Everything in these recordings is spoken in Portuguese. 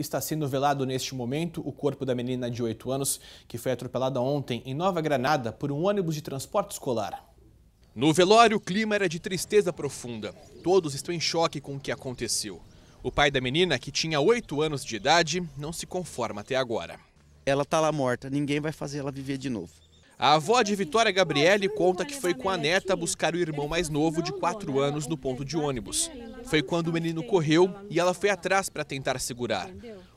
está sendo velado neste momento o corpo da menina de 8 anos que foi atropelada ontem em Nova Granada por um ônibus de transporte escolar. No velório, o clima era de tristeza profunda. Todos estão em choque com o que aconteceu. O pai da menina, que tinha 8 anos de idade, não se conforma até agora. Ela está lá morta, ninguém vai fazer ela viver de novo. A avó de Vitória Gabriele conta que foi com a neta buscar o irmão mais novo, de 4 anos, no ponto de ônibus. Foi quando o menino correu e ela foi atrás para tentar segurar.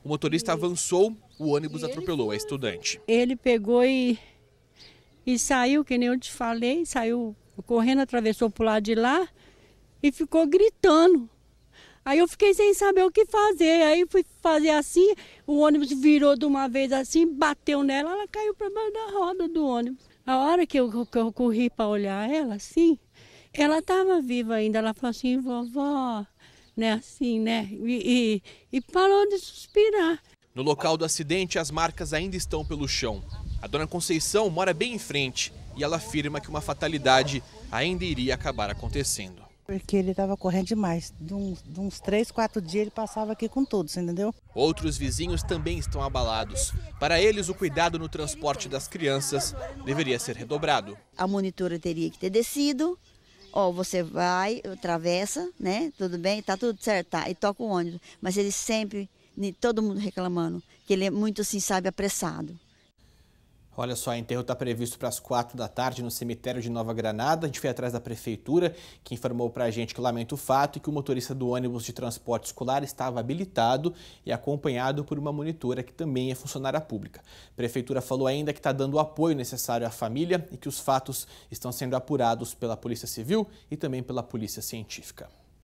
O motorista avançou, o ônibus atropelou a estudante. Ele pegou e, e saiu, que nem eu te falei, saiu correndo, atravessou para o lado de lá e ficou gritando. Aí eu fiquei sem saber o que fazer. Aí fui fazer assim, o ônibus virou de uma vez assim, bateu nela, ela caiu para baixo da roda do ônibus. A hora que eu, que eu corri para olhar ela, assim, ela estava viva ainda. Ela falou assim, vovó, né, assim, né? E, e, e parou de suspirar. No local do acidente, as marcas ainda estão pelo chão. A dona Conceição mora bem em frente e ela afirma que uma fatalidade ainda iria acabar acontecendo. Porque ele estava correndo demais. De uns, de uns três, quatro dias ele passava aqui com todos, entendeu? Outros vizinhos também estão abalados. Para eles, o cuidado no transporte das crianças deveria ser redobrado. A monitora teria que ter descido. Ó, oh, você vai, atravessa, né? Tudo bem, tá tudo certo, tá? E toca o ônibus. Mas ele sempre, todo mundo reclamando, que ele é muito assim, sabe, apressado. Olha só, o enterro está previsto para as quatro da tarde no cemitério de Nova Granada. A gente foi atrás da prefeitura, que informou para a gente que lamenta o fato e que o motorista do ônibus de transporte escolar estava habilitado e acompanhado por uma monitora que também é funcionária pública. A prefeitura falou ainda que está dando o apoio necessário à família e que os fatos estão sendo apurados pela Polícia Civil e também pela Polícia Científica.